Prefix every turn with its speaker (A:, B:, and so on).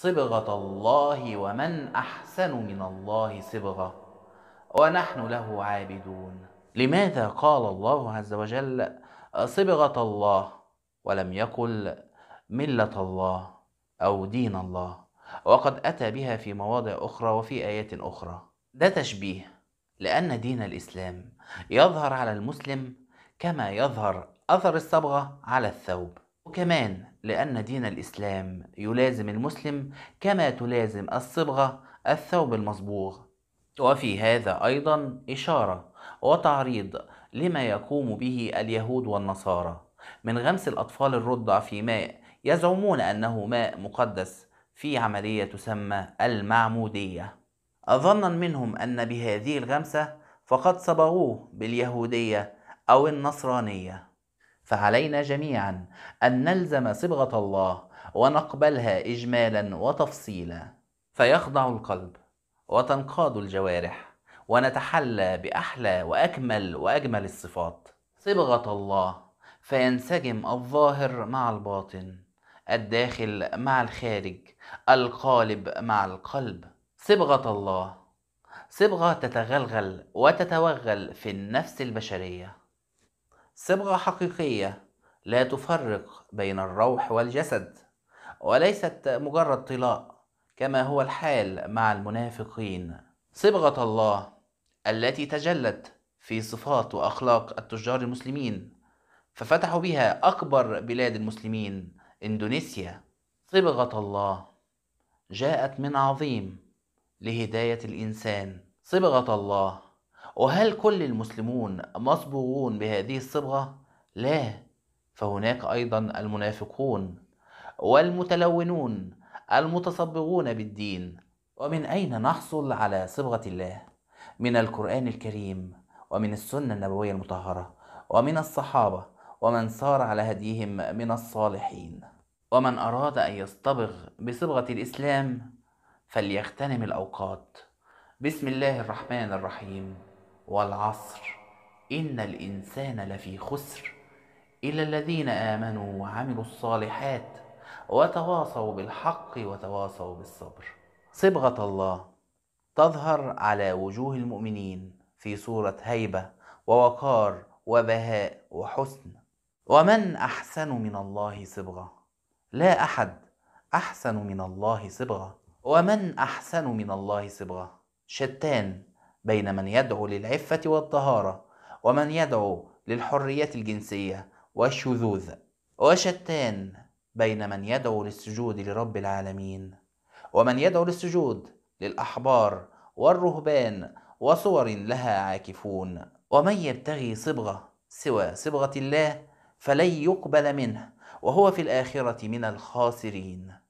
A: صبغة الله ومن أحسن من الله صبغة ونحن له عابدون لماذا قال الله عز وجل صبغة الله ولم يقل ملة الله أو دين الله وقد أتى بها في مواضع أخرى وفي آيات أخرى ده تشبيه لأن دين الإسلام يظهر على المسلم كما يظهر أثر الصبغة على الثوب وكمان لأن دين الإسلام يلازم المسلم كما تلازم الصبغة الثوب المصبوغ وفي هذا أيضا إشارة وتعريض لما يقوم به اليهود والنصارى من غمس الأطفال الرضع في ماء يزعمون أنه ماء مقدس في عملية تسمى المعمودية ظنا منهم أن بهذه الغمسة فقد صبغوه باليهودية أو النصرانية فعلينا جميعا أن نلزم صبغة الله ونقبلها إجمالا وتفصيلا فيخضع القلب وتنقاد الجوارح ونتحلى بأحلى وأكمل وأجمل الصفات صبغة الله فينسجم الظاهر مع الباطن الداخل مع الخارج القالب مع القلب صبغة الله صبغة تتغلغل وتتوغل في النفس البشرية صبغة حقيقية لا تفرق بين الروح والجسد وليست مجرد طلاء كما هو الحال مع المنافقين صبغة الله التي تجلت في صفات وأخلاق التجار المسلمين ففتحوا بها أكبر بلاد المسلمين إندونيسيا صبغة الله جاءت من عظيم لهداية الإنسان صبغة الله وهل كل المسلمون مصبوغون بهذه الصبغة؟ لا فهناك أيضا المنافقون والمتلونون المتصبغون بالدين ومن أين نحصل على صبغة الله؟ من القرآن الكريم ومن السنة النبوية المطهرة ومن الصحابة ومن سار على هديهم من الصالحين ومن أراد أن يصطبغ بصبغة الإسلام فليغتنم الأوقات بسم الله الرحمن الرحيم والعصر إن الإنسان لفي خسر إلا الذين آمنوا وعملوا الصالحات وتواصوا بالحق وتواصوا بالصبر صبغة الله تظهر على وجوه المؤمنين في صورة هيبة ووقار وبهاء وحسن ومن أحسن من الله صبغة لا أحد أحسن من الله صبغة ومن أحسن من الله صبغة شتان بين من يدعو للعفة والطهارة ومن يدعو للحرية الجنسية والشذوذ وشتان بين من يدعو للسجود لرب العالمين ومن يدعو للسجود للأحبار والرهبان وصور لها عاكفون ومن يبتغي صبغة سوى صبغة الله فلن يقبل منه وهو في الآخرة من الخاسرين